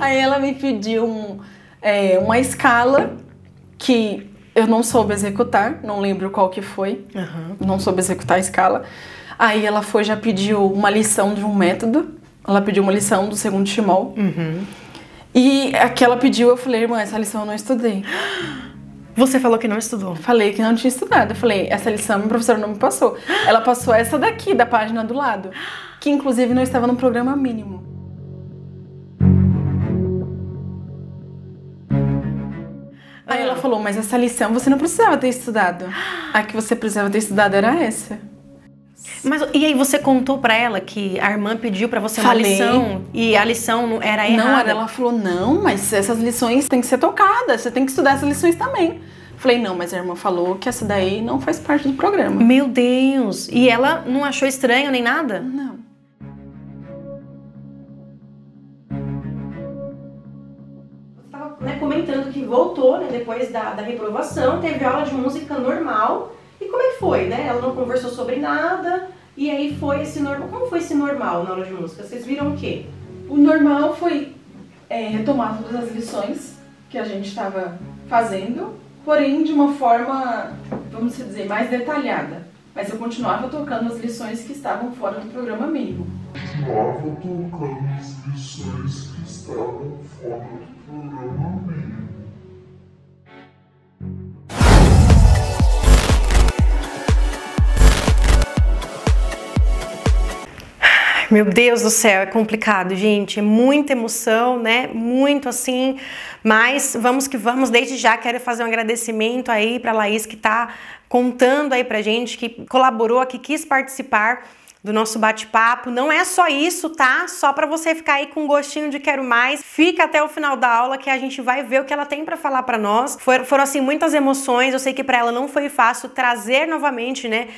Aí ela me pediu um, é, uma escala que eu não soube executar, não lembro qual que foi, uhum. não soube executar a escala. Aí ela foi já pediu uma lição de um método, ela pediu uma lição do segundo Timol. Uhum. E aquela ela pediu, eu falei, irmã, essa lição eu não estudei. Você falou que não estudou. Falei que não tinha estudado. Eu falei, essa lição o professor não me passou. Ela passou essa daqui, da página do lado, que inclusive não estava no programa mínimo. Aí ela é. falou, mas essa lição você não precisava ter estudado. A que você precisava ter estudado era essa. Mas e aí você contou para ela que a irmã pediu para você Falei. uma lição e a lição não era errada? Não, ela falou não, mas essas lições têm que ser tocadas, você tem que estudar essas lições também. Falei, não, mas a irmã falou que essa daí não faz parte do programa. Meu Deus! E ela não achou estranho nem nada? Não. voltou, né, depois da, da reprovação, teve aula de música normal. E como é que foi, né? Ela não conversou sobre nada. E aí foi esse normal. Como foi esse normal na aula de música? Vocês viram o quê? O normal foi é, retomar todas as lições que a gente estava fazendo, porém de uma forma, vamos dizer, mais detalhada. Mas eu continuava tocando as lições que estavam fora do programa mínimo. Continuava tocando as lições que estavam fora do programa mínimo. Meu Deus do céu, é complicado, gente. É muita emoção, né? Muito assim. Mas vamos que vamos. Desde já quero fazer um agradecimento aí para Laís que está contando aí pra gente, que colaborou, que quis participar do nosso bate-papo. Não é só isso, tá? Só para você ficar aí com gostinho de quero mais. Fica até o final da aula que a gente vai ver o que ela tem para falar para nós. Foram, foram assim muitas emoções. Eu sei que para ela não foi fácil trazer novamente, né,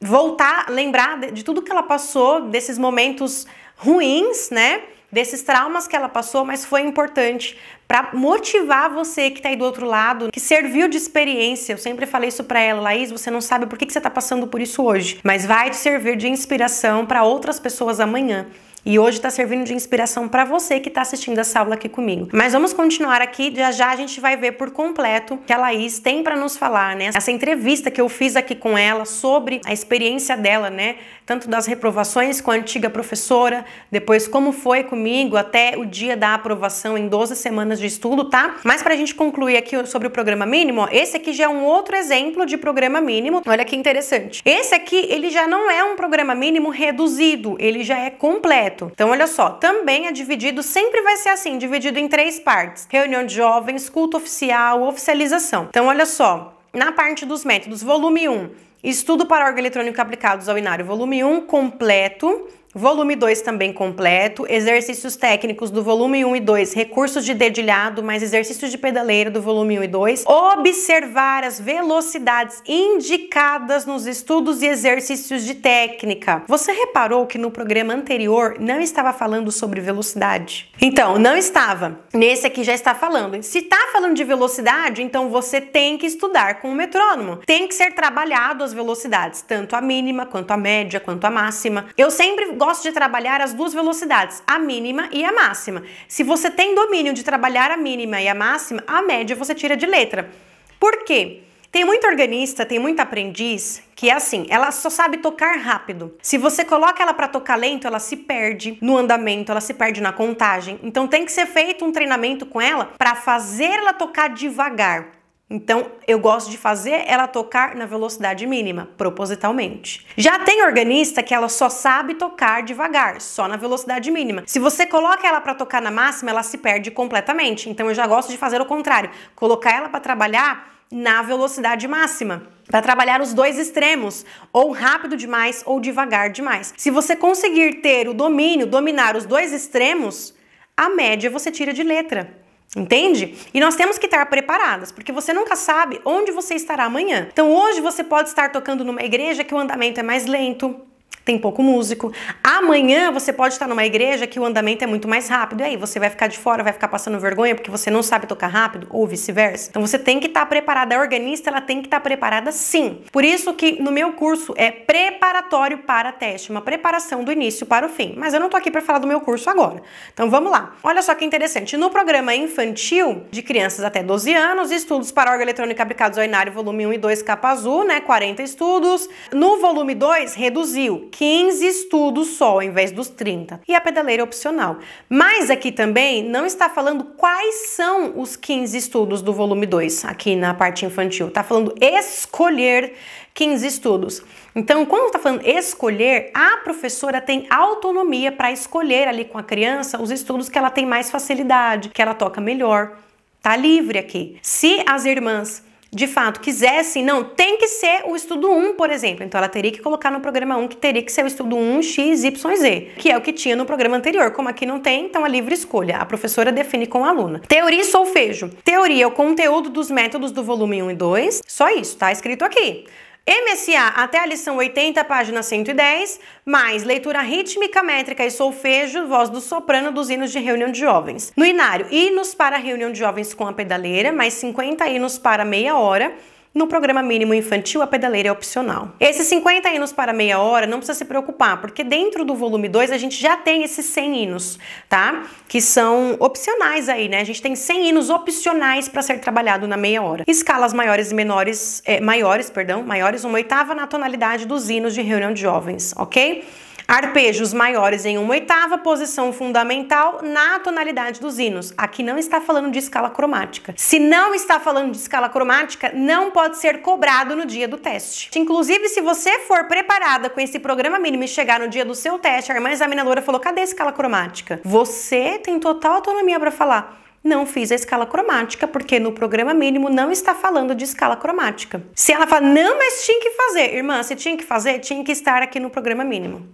voltar, lembrar de, de tudo que ela passou, desses momentos ruins, né? desses traumas que ela passou, mas foi importante para motivar você que está aí do outro lado, que serviu de experiência. Eu sempre falei isso para ela, Laís, você não sabe por que, que você está passando por isso hoje, mas vai te servir de inspiração para outras pessoas amanhã e hoje está servindo de inspiração para você que está assistindo essa aula aqui comigo. Mas vamos continuar aqui, já já a gente vai ver por completo que a Laís tem para nos falar, né? Essa entrevista que eu fiz aqui com ela sobre a experiência dela, né? Tanto das reprovações com a antiga professora, depois como foi comigo até o dia da aprovação em 12 semanas de estudo, tá? Mas a gente concluir aqui sobre o programa mínimo, ó, esse aqui já é um outro exemplo de programa mínimo. Olha que interessante. Esse aqui, ele já não é um programa mínimo reduzido, ele já é completo correto? Então, olha só, também é dividido, sempre vai ser assim, dividido em três partes: reunião de jovens, culto oficial, oficialização. Então, olha só, na parte dos métodos, volume 1, estudo para órgão eletrônico aplicados ao inário, volume 1, completo. Volume 2 também completo, exercícios técnicos do volume 1 e 2, recursos de dedilhado, mais exercícios de pedaleira do volume 1 e 2, observar as velocidades indicadas nos estudos e exercícios de técnica. Você reparou que no programa anterior não estava falando sobre velocidade? Então, não estava. Nesse aqui já está falando. Se está falando de velocidade, então você tem que estudar com o metrônomo. Tem que ser trabalhado as velocidades, tanto a mínima, quanto a média, quanto a máxima. Eu sempre gosto gosto de trabalhar as duas velocidades, a mínima e a máxima. Se você tem domínio de trabalhar a mínima e a máxima, a média você tira de letra. Por quê? Tem muito organista, tem muito aprendiz que é assim, ela só sabe tocar rápido. Se você coloca ela para tocar lento, ela se perde no andamento, ela se perde na contagem. Então tem que ser feito um treinamento com ela para fazer ela tocar devagar. Então, eu gosto de fazer ela tocar na velocidade mínima, propositalmente. Já tem organista que ela só sabe tocar devagar, só na velocidade mínima. Se você coloca ela para tocar na máxima, ela se perde completamente. Então, eu já gosto de fazer o contrário, colocar ela para trabalhar na velocidade máxima, para trabalhar os dois extremos, ou rápido demais ou devagar demais. Se você conseguir ter o domínio, dominar os dois extremos, a média você tira de letra. Entende? E nós temos que estar preparadas, porque você nunca sabe onde você estará amanhã. Então hoje você pode estar tocando numa igreja que o andamento é mais lento, tem pouco músico. Amanhã você pode estar numa igreja que o andamento é muito mais rápido. E aí você vai ficar de fora, vai ficar passando vergonha porque você não sabe tocar rápido ou vice-versa. Então você tem que estar preparada. A organista ela tem que estar preparada sim. Por isso que no meu curso é preparatório para teste, uma preparação do início para o fim. Mas eu não tô aqui para falar do meu curso agora. Então vamos lá. Olha só que interessante. No programa infantil de crianças até 12 anos, estudos para órgão eletrônico aplicados ao inário, volume 1 e 2, capa azul, né? 40 estudos. No volume 2, reduziu. 15 estudos só, ao invés dos 30. E a pedaleira é opcional. Mas aqui também não está falando quais são os 15 estudos do volume 2, aqui na parte infantil. Está falando escolher 15 estudos. Então, quando está falando escolher, a professora tem autonomia para escolher ali com a criança os estudos que ela tem mais facilidade, que ela toca melhor. Tá livre aqui. Se as irmãs de fato quisessem, não, tem que ser o estudo 1, por exemplo. Então ela teria que colocar no programa 1 que teria que ser o estudo 1 X, Y, Z, que é o que tinha no programa anterior. Como aqui não tem, então a é livre escolha. A professora define com a aluna. Teoria e solfejo. Teoria é o conteúdo dos métodos do volume 1 e 2. Só isso, tá escrito aqui. MSA até a lição 80, página 110, mais leitura rítmica, métrica e solfejo, voz do soprano dos hinos de reunião de jovens. No inário, hinos para reunião de jovens com a pedaleira, mais 50 hinos para meia hora no programa mínimo infantil, a pedaleira é opcional. Esses 50 hinos para meia hora não precisa se preocupar, porque dentro do volume 2 a gente já tem esses 100 hinos, tá? Que são opcionais aí, né? A gente tem 100 hinos opcionais para ser trabalhado na meia hora. Escalas maiores e menores, é, maiores, perdão, maiores uma oitava na tonalidade dos hinos de reunião de jovens, ok? Arpejos maiores em uma oitava, posição fundamental na tonalidade dos hinos. Aqui não está falando de escala cromática. Se não está falando de escala cromática, não pode ser cobrado no dia do teste. Inclusive, se você for preparada com esse programa mínimo e chegar no dia do seu teste, a irmã examinadora falou: cadê a escala cromática? Você tem total autonomia para falar não fiz a escala cromática, porque no programa mínimo não está falando de escala cromática. Se ela fala, não, mas tinha que fazer, irmã, se tinha que fazer, tinha que estar aqui no programa mínimo.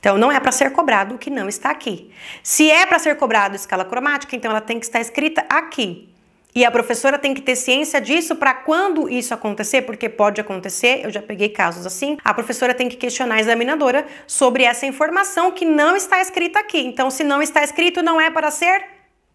Então, não é para ser cobrado o que não está aqui. Se é para ser cobrado escala cromática, então ela tem que estar escrita aqui. E a professora tem que ter ciência disso para quando isso acontecer, porque pode acontecer, eu já peguei casos assim. A professora tem que questionar a examinadora sobre essa informação que não está escrita aqui. Então, se não está escrito, não é para ser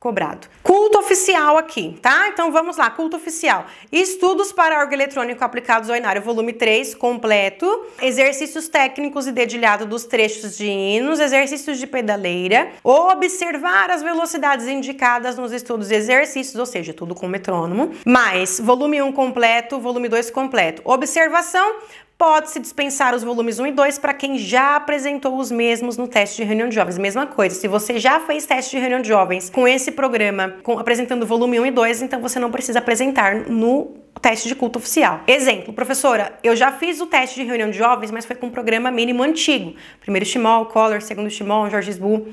cobrado. Culto oficial aqui, tá? Então vamos lá, culto oficial. Estudos para órgão eletrônico aplicados ao Inário, volume 3, completo. Exercícios técnicos e dedilhado dos trechos de hinos, exercícios de pedaleira, observar as velocidades indicadas nos estudos e exercícios, ou seja, tudo com metrônomo. Mais, volume 1 completo, volume 2 completo. Observação, Pode-se dispensar os volumes 1 e 2 para quem já apresentou os mesmos no teste de reunião de jovens. Mesma coisa, se você já fez teste de reunião de jovens com esse programa, com, apresentando volume 1 e 2, então você não precisa apresentar no teste de culto oficial. Exemplo, professora, eu já fiz o teste de reunião de jovens, mas foi com um programa mínimo antigo. Primeiro Shimol, Collor, segundo Shimol, Jorge Bull.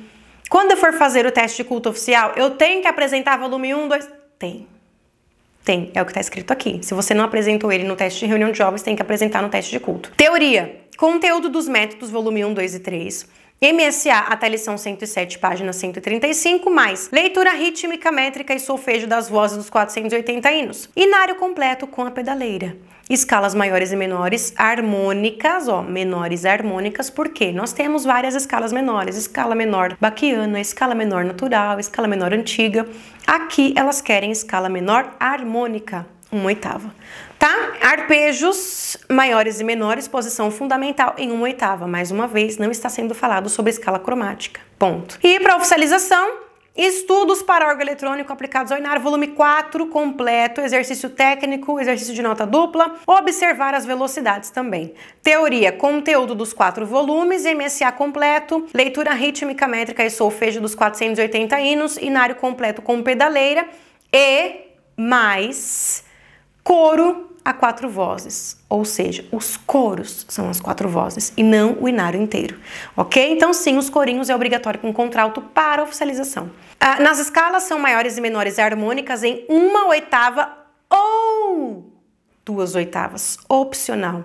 Quando eu for fazer o teste de culto oficial, eu tenho que apresentar volume 1, 2... Tem. Tem, é o que está escrito aqui. Se você não apresentou ele no teste de reunião de jovens, tem que apresentar no teste de culto. Teoria: conteúdo dos métodos, volume 1, 2 e 3. MSA até lição 107, página 135, mais leitura rítmica, métrica e solfejo das vozes dos 480 hinos. Inário completo com a pedaleira escalas maiores e menores, harmônicas, ó, menores harmônicas, porque nós temos várias escalas menores, escala menor baquiana, escala menor natural, escala menor antiga. Aqui elas querem escala menor harmônica, uma oitava tá? Arpejos maiores e menores, posição fundamental em uma oitava. Mais uma vez, não está sendo falado sobre escala cromática. Ponto. E para oficialização, Estudos para órgão eletrônico aplicados ao INAR, volume 4, completo, exercício técnico, exercício de nota dupla, observar as velocidades também. Teoria, conteúdo dos quatro volumes, MSA completo, leitura rítmica, métrica e solfejo dos 480 hinos, inário completo com pedaleira e mais coro a quatro vozes, ou seja, os coros são as quatro vozes e não o inário inteiro, ok? Então, sim, os corinhos é obrigatório com contralto para oficialização. Ah, nas escalas são maiores e menores harmônicas em uma oitava ou duas oitavas, opcional.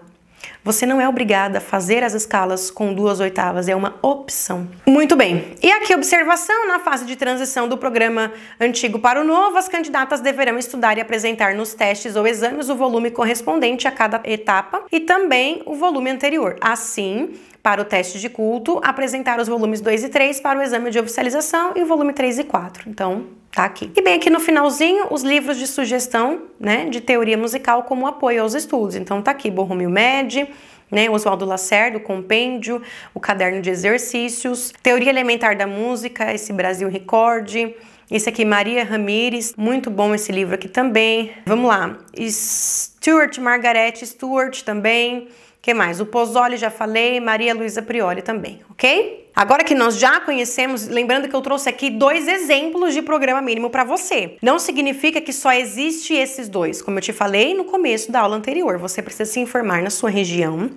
Você não é obrigada a fazer as escalas com duas oitavas, é uma opção. Muito bem. E aqui observação na fase de transição do programa antigo para o novo, as candidatas deverão estudar e apresentar nos testes ou exames o volume correspondente a cada etapa e também o volume anterior. Assim, para o teste de culto, apresentar os volumes 2 e 3 para o exame de oficialização e o volume 3 e 4. Então, tá aqui. E bem, aqui no finalzinho, os livros de sugestão, né, de teoria musical como apoio aos estudos. Então, tá aqui Borromeu Med, né, Oswaldo Lacerda, o Compêndio, o Caderno de Exercícios, Teoria Elementar da Música, esse Brasil Record, esse aqui Maria Ramires, muito bom esse livro aqui também. Vamos lá, Stuart Margaret Stuart também, que mais? O Pozzoli já falei, Maria Luísa Prioli também, ok? Agora que nós já conhecemos, lembrando que eu trouxe aqui dois exemplos de programa mínimo para você. Não significa que só existe esses dois, como eu te falei no começo da aula anterior. Você precisa se informar na sua região.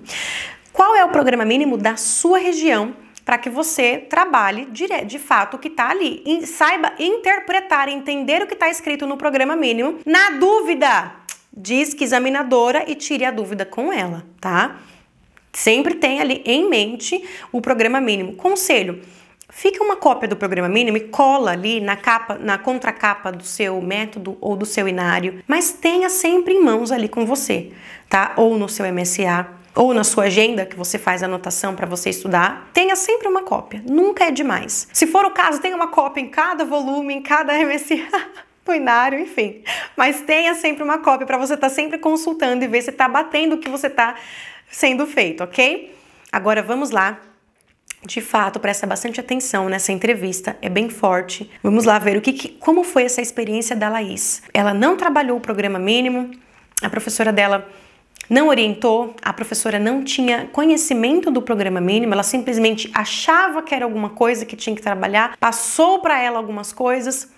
Qual é o programa mínimo da sua região? para que você trabalhe dire... de fato o que está ali, e saiba interpretar, entender o que está escrito no programa mínimo. Na dúvida, diz que examinadora e tire a dúvida com ela, tá? Sempre tem ali em mente o programa mínimo. Conselho: fica uma cópia do programa mínimo e cola ali na capa, na contracapa do seu método ou do seu inário, mas tenha sempre em mãos ali com você, tá? Ou no seu MSA, ou na sua agenda que você faz anotação para você estudar, tenha sempre uma cópia, nunca é demais. Se for o caso, tenha uma cópia em cada volume, em cada MSA inário, enfim. Mas tenha sempre uma cópia para você estar tá sempre consultando e ver se está batendo o que você está sendo feito, ok? Agora vamos lá. De fato, presta bastante atenção nessa entrevista, é bem forte. Vamos lá ver o que, que como foi essa experiência da Laís. Ela não trabalhou o programa mínimo, a professora dela não orientou, a professora não tinha conhecimento do programa mínimo, ela simplesmente achava que era alguma coisa que tinha que trabalhar, passou para ela algumas coisas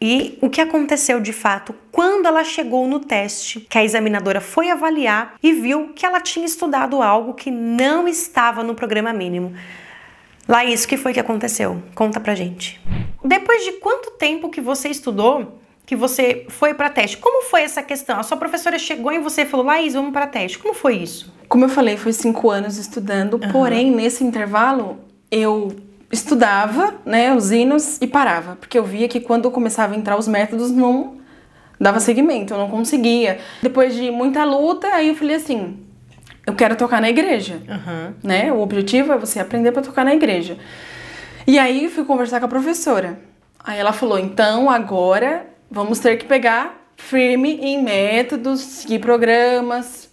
e o que aconteceu de fato quando ela chegou no teste, que a examinadora foi avaliar e viu que ela tinha estudado algo que não estava no programa mínimo. Laís, o que foi que aconteceu? Conta pra gente. Depois de quanto tempo que você estudou, que você foi para teste? Como foi essa questão? A sua professora chegou em você e falou: Laís, vamos para teste. Como foi isso? Como eu falei, foi cinco anos estudando, uhum. porém, nesse intervalo, eu estudava né, os hinos e parava, porque eu via que quando começava a entrar os métodos não dava seguimento, eu não conseguia. Depois de muita luta, aí eu falei assim, eu quero tocar na igreja, uhum. né? O objetivo é você aprender para tocar na igreja. E aí eu fui conversar com a professora. Aí ela falou, então agora vamos ter que pegar firme em métodos, seguir programas,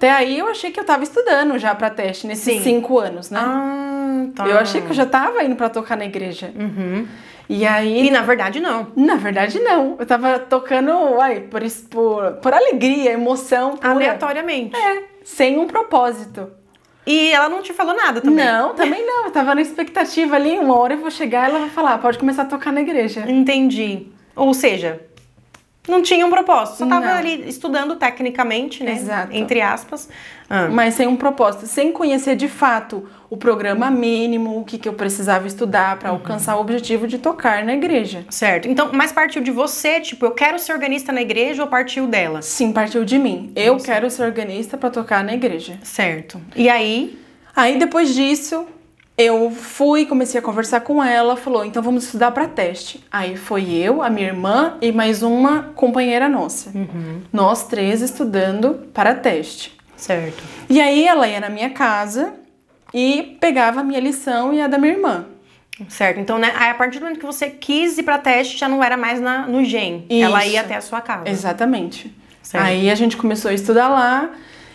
até aí eu achei que eu tava estudando já para teste nesses Sim. cinco anos, né? Ah, tá. Eu achei que eu já tava indo para tocar na igreja. Uhum. E aí. E na verdade não. Na verdade não. Eu tava tocando, uai, por, por, por alegria, emoção. Pura. Aleatoriamente. É, sem um propósito. E ela não te falou nada também? Não, também não. Eu tava na expectativa ali, uma hora eu vou chegar ela vai falar, ah, pode começar a tocar na igreja. Entendi. Ou seja, não tinha um propósito, só estava ali estudando tecnicamente, né? Exato. Entre aspas. Ah. Mas sem um propósito, sem conhecer de fato o programa mínimo, o que, que eu precisava estudar para uhum. alcançar o objetivo de tocar na igreja. Certo. Então, mas partiu de você, tipo, eu quero ser organista na igreja ou partiu dela? Sim, partiu de mim. Eu quero ser organista para tocar na igreja. Certo. E aí? Aí depois disso, eu fui, comecei a conversar com ela, falou: então vamos estudar para teste. Aí foi eu, a minha irmã e mais uma companheira nossa. Uhum. Nós três estudando para teste. Certo. E aí ela ia na minha casa e pegava a minha lição e a da minha irmã. Certo. Então, né, a partir do momento que você quis ir para teste, já não era mais na, no GEM. Isso. Ela ia até a sua casa. Exatamente. Certo. Aí a gente começou a estudar lá.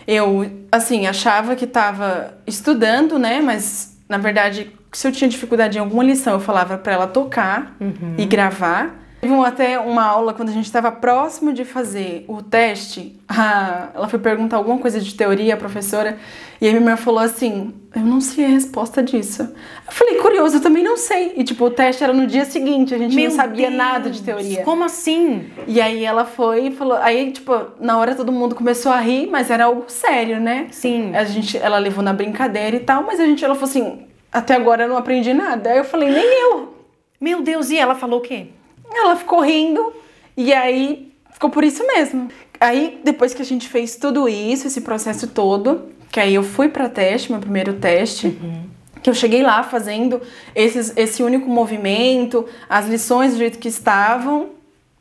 Eu, assim, achava que estava estudando, né, mas na verdade, se eu tinha dificuldade em alguma lição, eu falava para ela tocar uhum. e gravar um até uma aula quando a gente estava próximo de fazer o teste. A, ela foi perguntar alguma coisa de teoria, à professora, e a minha irmã falou assim: Eu não sei a resposta disso. Eu falei, curioso, eu também não sei. E tipo, o teste era no dia seguinte, a gente Meu não sabia Deus, nada de teoria. Como assim? E aí ela foi e falou. Aí, tipo, na hora todo mundo começou a rir, mas era algo sério, né? Sim. A gente, ela levou na brincadeira e tal, mas a gente, ela falou assim: até agora eu não aprendi nada. Aí eu falei, nem eu. Meu Deus, e ela falou o quê? Ela ficou rindo e aí ficou por isso mesmo. Aí depois que a gente fez tudo isso, esse processo todo, que aí eu fui para teste, meu primeiro teste. Uhum que eu cheguei lá fazendo esses, esse único movimento, as lições do jeito que estavam,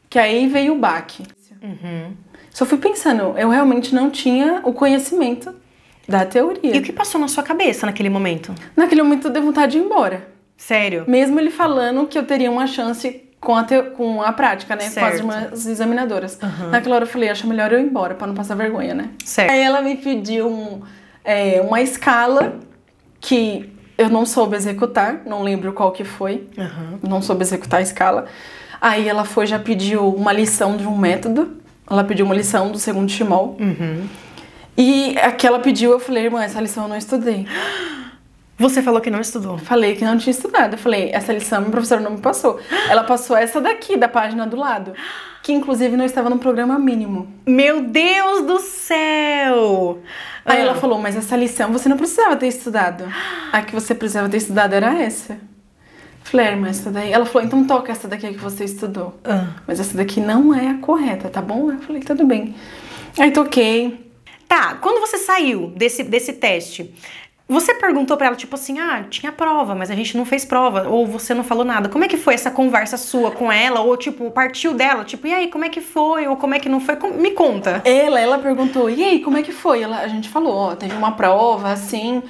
que aí veio o baque. Uhum. Só fui pensando, eu realmente não tinha o conhecimento da teoria. E o que passou na sua cabeça naquele momento? Naquele momento eu dei vontade de ir embora. Sério? Mesmo ele falando que eu teria uma chance com a, te, com a prática, né? Certo. Com as irmãs examinadoras. Uhum. Naquela hora eu falei, acho melhor eu ir embora pra não passar vergonha, né? Certo. Aí ela me pediu um, é, uma escala que eu não soube executar, não lembro qual que foi, uhum. não soube executar a escala. Aí ela foi, já pediu uma lição de um método, ela pediu uma lição do segundo timol. Uhum. E aquela pediu, eu falei, irmã, essa lição eu não estudei. Você falou que não estudou. Falei que não tinha estudado. Eu falei, essa lição minha professora não me passou. Ela passou essa daqui, da página do lado. Que inclusive não estava no programa mínimo. Meu Deus do céu! Aí ah. ela falou, mas essa lição você não precisava ter estudado. A que você precisava ter estudado era essa. Falei, é, mas essa daí. Ela falou, então toca essa daqui que você estudou. Ah. Mas essa daqui não é a correta, tá bom? Eu falei, tudo bem. Aí toquei. Tá, quando você saiu desse, desse teste, você perguntou para ela, tipo assim, ah, tinha prova, mas a gente não fez prova, ou você não falou nada. Como é que foi essa conversa sua com ela, ou tipo, partiu dela, tipo, e aí, como é que foi, ou como é que não foi? Me conta. Ela, ela perguntou, e aí, como é que foi? Ela, a gente falou, ó, teve uma prova, assim,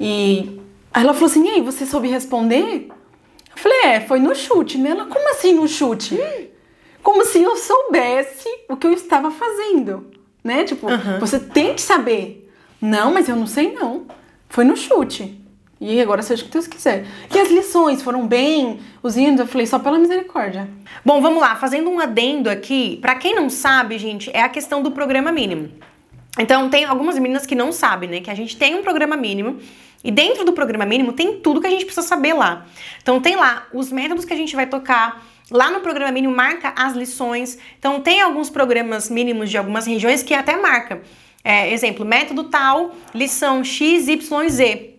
e... Aí ela falou assim, e aí, você soube responder? Eu falei, é, foi no chute, né? Ela, como assim no chute? Como se eu soubesse o que eu estava fazendo, né? Tipo, uhum. você tem que saber. Não, mas eu não sei não. Foi no chute. E agora seja o que Deus quiser. E as lições foram bem, os eu falei só pela misericórdia. Bom, vamos lá, fazendo um adendo aqui, para quem não sabe, gente, é a questão do programa mínimo. Então, tem algumas meninas que não sabem, né? Que a gente tem um programa mínimo e dentro do programa mínimo tem tudo que a gente precisa saber lá. Então, tem lá os métodos que a gente vai tocar. Lá no programa mínimo marca as lições. Então, tem alguns programas mínimos de algumas regiões que até marca. É, exemplo, método tal, lição X, Y, Z.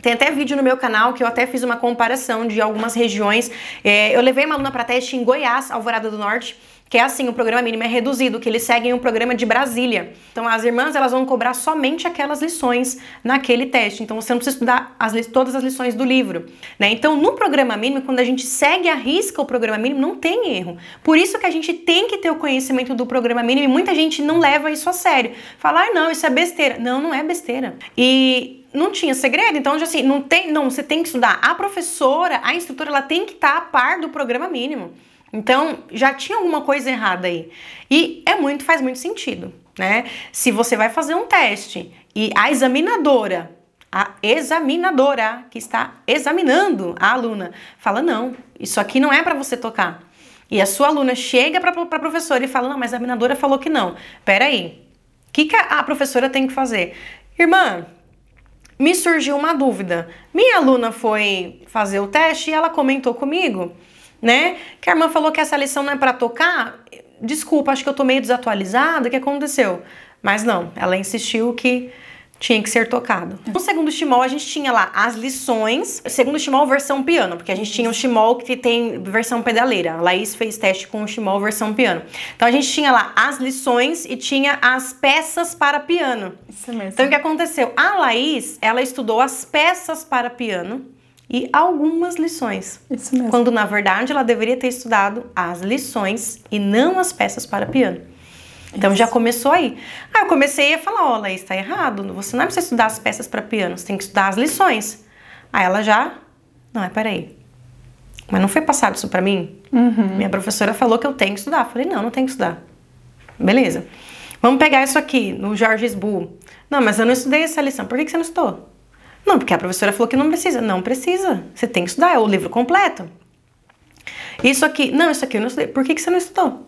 Tem até vídeo no meu canal que eu até fiz uma comparação de algumas regiões. É, eu levei uma aluna para teste em Goiás, Alvorada do Norte que é assim, o programa mínimo é reduzido, que eles seguem um programa de Brasília. Então as irmãs elas vão cobrar somente aquelas lições naquele teste. Então você não precisa estudar as, todas as lições do livro, né? Então no programa mínimo, quando a gente segue a risca o programa mínimo, não tem erro. Por isso que a gente tem que ter o conhecimento do programa mínimo e muita gente não leva isso a sério. Falar, ah, não, isso é besteira. Não, não é besteira. E não tinha segredo, então assim, não tem, não, você tem que estudar. A professora, a instrutora, ela tem que estar a par do programa mínimo. Então, já tinha alguma coisa errada aí. E é muito, faz muito sentido, né? Se você vai fazer um teste e a examinadora, a examinadora que está examinando a aluna, fala: "Não, isso aqui não é para você tocar". E a sua aluna chega para a professora e fala: "Não, mas a examinadora falou que não". Peraí, O que, que a professora tem que fazer? Irmã, me surgiu uma dúvida. Minha aluna foi fazer o teste e ela comentou comigo né? Que a irmã falou que essa lição não é para tocar. Desculpa, acho que eu tô meio desatualizada. O que aconteceu? Mas não, ela insistiu que tinha que ser tocado. No é. segundo estimol, a gente tinha lá as lições. Segundo estimol, versão piano, porque a gente tinha um estimol que tem versão pedaleira. A Laís fez teste com o estimol versão piano. Então a gente tinha lá as lições e tinha as peças para piano. Isso mesmo. Então o que aconteceu? A Laís, ela estudou as peças para piano e algumas lições. Isso mesmo. Quando na verdade ela deveria ter estudado as lições e não as peças para piano. Então Isso. já começou aí. Aí eu comecei a falar: Ó, oh, Laís, tá errado. Você não é precisa estudar as peças para piano, você tem que estudar as lições. Aí ela já. Não, é peraí. Mas não foi passado isso para mim? Uhum. Minha professora falou que eu tenho que estudar. Eu falei: não, não tenho que estudar. Beleza. Vamos pegar isso aqui no Jorge Bull. Não, mas eu não estudei essa lição. Por que, que você não estudou? Não, porque a professora falou que não precisa. Não precisa. Você tem que estudar, é o livro completo. Isso aqui, não, isso aqui eu não estudei. Por que, que você não estudou?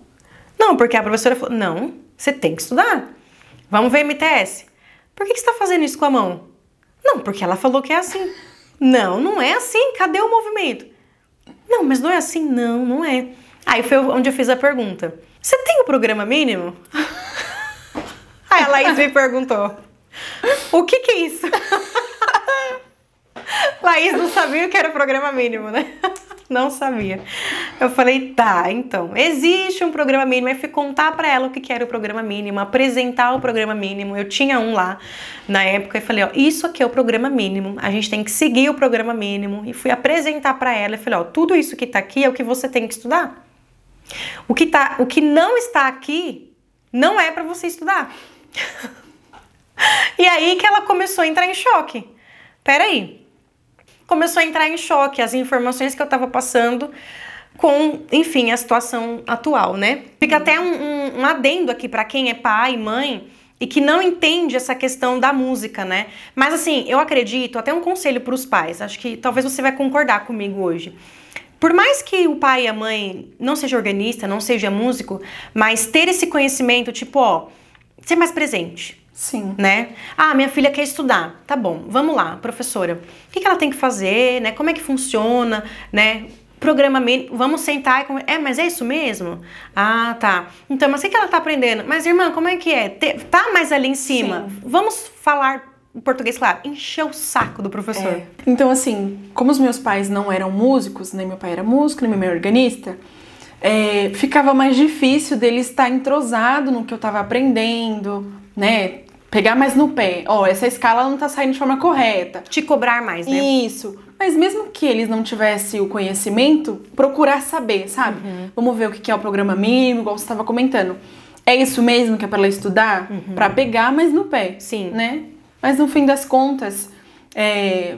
Não, porque a professora falou, não, você tem que estudar. Vamos ver MTS. Por que, que você está fazendo isso com a mão? Não, porque ela falou que é assim. Não, não é assim. Cadê o movimento? Não, mas não é assim. Não, não é. Aí foi onde eu fiz a pergunta. Você tem o programa mínimo? Aí a Laís me perguntou. O que, que é isso? Laís não sabia o que era o programa mínimo, né? Não sabia. Eu falei, tá, então, existe um programa mínimo. Aí fui contar para ela o que, era o programa mínimo, apresentar o programa mínimo. Eu tinha um lá na época e falei, ó, isso aqui é o programa mínimo. A gente tem que seguir o programa mínimo. E fui apresentar para ela e falei, ó, tudo isso que tá aqui é o que você tem que estudar. O que, tá, o que não está aqui não é para você estudar. e aí que ela começou a entrar em choque. Peraí, começou a entrar em choque as informações que eu estava passando com, enfim, a situação atual, né? Fica até um, um, um adendo aqui para quem é pai, mãe e que não entende essa questão da música, né? Mas assim, eu acredito, até um conselho para os pais, acho que talvez você vai concordar comigo hoje. Por mais que o pai e a mãe não seja organista, não seja músico, mas ter esse conhecimento, tipo, ó, ser mais presente, Sim. Né? Ah, minha filha quer estudar. Tá bom, vamos lá, professora. O que, que ela tem que fazer, né? Como é que funciona, né? Programa mínimo, vamos sentar e... É, mas é isso mesmo? Ah, tá. Então, mas o que ela tá aprendendo? Mas, irmã, como é que é? Te... Tá mais ali em cima. Sim. Vamos falar português, claro, encheu o saco do professor. É. Então, assim, como os meus pais não eram músicos, nem meu pai era músico, nem minha mãe era organista, é, ficava mais difícil dele estar entrosado no que eu estava aprendendo, né? pegar mais no pé. Ó, oh, essa escala não tá saindo de forma correta. Te cobrar mais, né? Isso. Mas mesmo que eles não tivessem o conhecimento, procurar saber, sabe? Uhum. Vamos ver o que é o programa mínimo, igual você estava comentando. É isso mesmo que é para lá estudar? Uhum. Para pegar mais no pé. Sim. Né? Mas no fim das contas, é...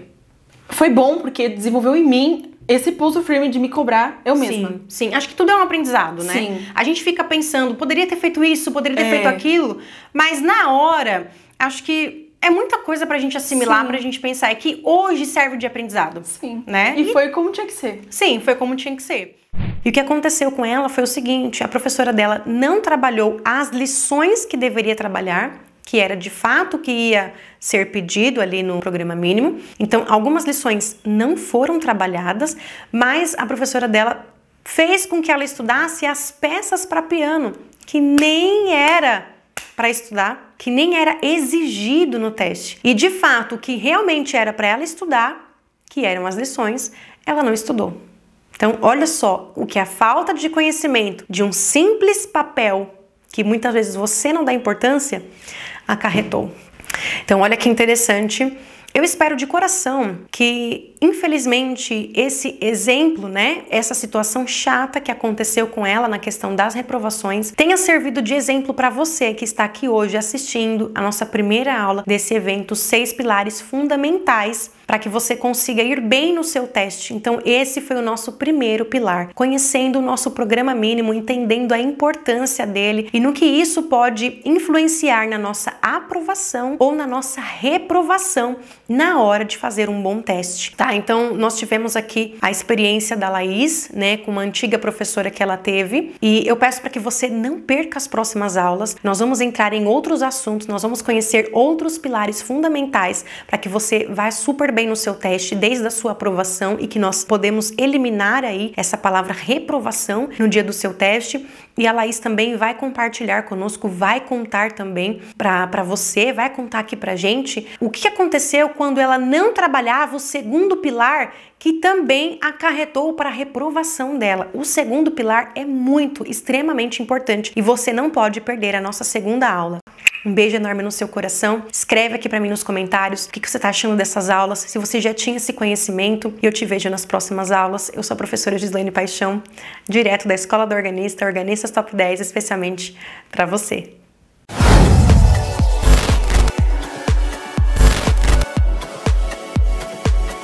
foi bom porque desenvolveu em mim esse pulso firme de me cobrar eu mesma. Sim, sim. Acho que tudo é um aprendizado, né? Sim. A gente fica pensando, poderia ter feito isso, poderia ter é. feito aquilo, mas na hora, acho que é muita coisa pra gente assimilar, sim. pra gente pensar. É que hoje serve de aprendizado. Sim. Né? E, e foi como tinha que ser. Sim, foi como tinha que ser. E o que aconteceu com ela foi o seguinte: a professora dela não trabalhou as lições que deveria trabalhar que era de fato o que ia ser pedido ali no programa mínimo. Então, algumas lições não foram trabalhadas, mas a professora dela fez com que ela estudasse as peças para piano, que nem era para estudar, que nem era exigido no teste. E de fato, o que realmente era para ela estudar, que eram as lições, ela não estudou. Então, olha só o que a falta de conhecimento de um simples papel, que muitas vezes você não dá importância, acarretou. Então, olha que interessante. Eu espero de coração que, infelizmente, esse exemplo, né, essa situação chata que aconteceu com ela na questão das reprovações, tenha servido de exemplo para você que está aqui hoje assistindo a nossa primeira aula desse evento Seis Pilares Fundamentais para que você consiga ir bem no seu teste. Então, esse foi o nosso primeiro pilar, conhecendo o nosso programa mínimo, entendendo a importância dele e no que isso pode influenciar na nossa aprovação ou na nossa reprovação na hora de fazer um bom teste, tá? Então, nós tivemos aqui a experiência da Laís, né, com uma antiga professora que ela teve, e eu peço para que você não perca as próximas aulas. Nós vamos entrar em outros assuntos, nós vamos conhecer outros pilares fundamentais para que você vá super bem no seu teste desde a sua aprovação e que nós podemos eliminar aí essa palavra reprovação no dia do seu teste. E a Laís também vai compartilhar conosco, vai contar também para você, vai contar aqui para gente o que aconteceu quando ela não trabalhava o segundo pilar que também acarretou para a reprovação dela. O segundo pilar é muito, extremamente importante e você não pode perder a nossa segunda aula. Um beijo enorme no seu coração. Escreve aqui para mim nos comentários o que, você está achando dessas aulas, se você já tinha esse conhecimento. E eu te vejo nas próximas aulas. Eu sou a professora Gislaine Paixão, direto da Escola do Organista, Organistas Top 10, especialmente para você.